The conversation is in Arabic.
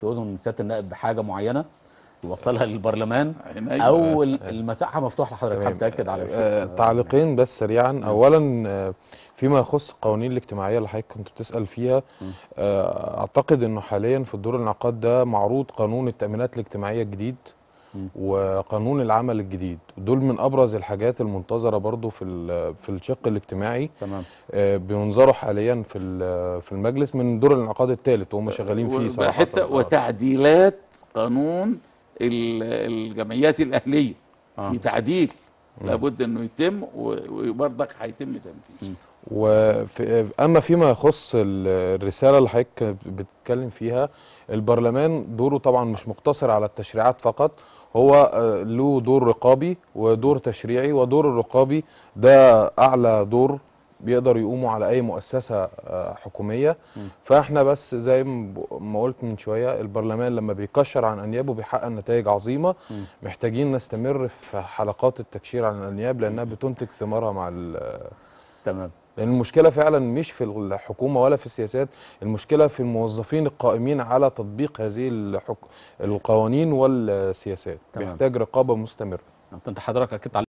تؤذن سياده النائب بحاجه معينه يوصلها للبرلمان يعني او المساحه مفتوحه لحضرتك حابب تاكد على آه، آه، تعليقين بس سريعا اولا آه، فيما يخص القوانين الاجتماعيه اللي حضرتك كنت بتسال فيها اعتقد انه حاليا في الدور الانعقاد ده معروض قانون التامينات الاجتماعيه الجديد وقانون العمل الجديد دول من ابرز الحاجات المنتظره برضو في في الشق الاجتماعي تمام آه، بينظروا حاليا في في المجلس من دور الانعقاد الثالث وهم شغالين فيه صراحه حتى آه. وتعديلات قانون الجمعيات الاهليه آه. في تعديل لابد انه يتم وبرضك هيتم تنفيذه وفي اما فيما يخص الرساله اللي حضرتك بتتكلم فيها البرلمان دوره طبعا مش مقتصر على التشريعات فقط هو آه، له دور رقابي ودور تشريعي ودور الرقابي ده اعلى دور بيقدروا يقوموا على اي مؤسسه آه، حكوميه فاحنا بس زي ما قلت من شويه البرلمان لما بيكشر عن انيابه بيحقق نتائج عظيمه محتاجين نستمر في حلقات التكشير عن الانياب لانها بتنتج ثمارها مع تمام لان المشكله فعلا مش في الحكومه ولا في السياسات المشكله في الموظفين القائمين على تطبيق هذه الحك... القوانين والسياسات تمام. بيحتاج رقابه مستمره انت حضرتك اكدت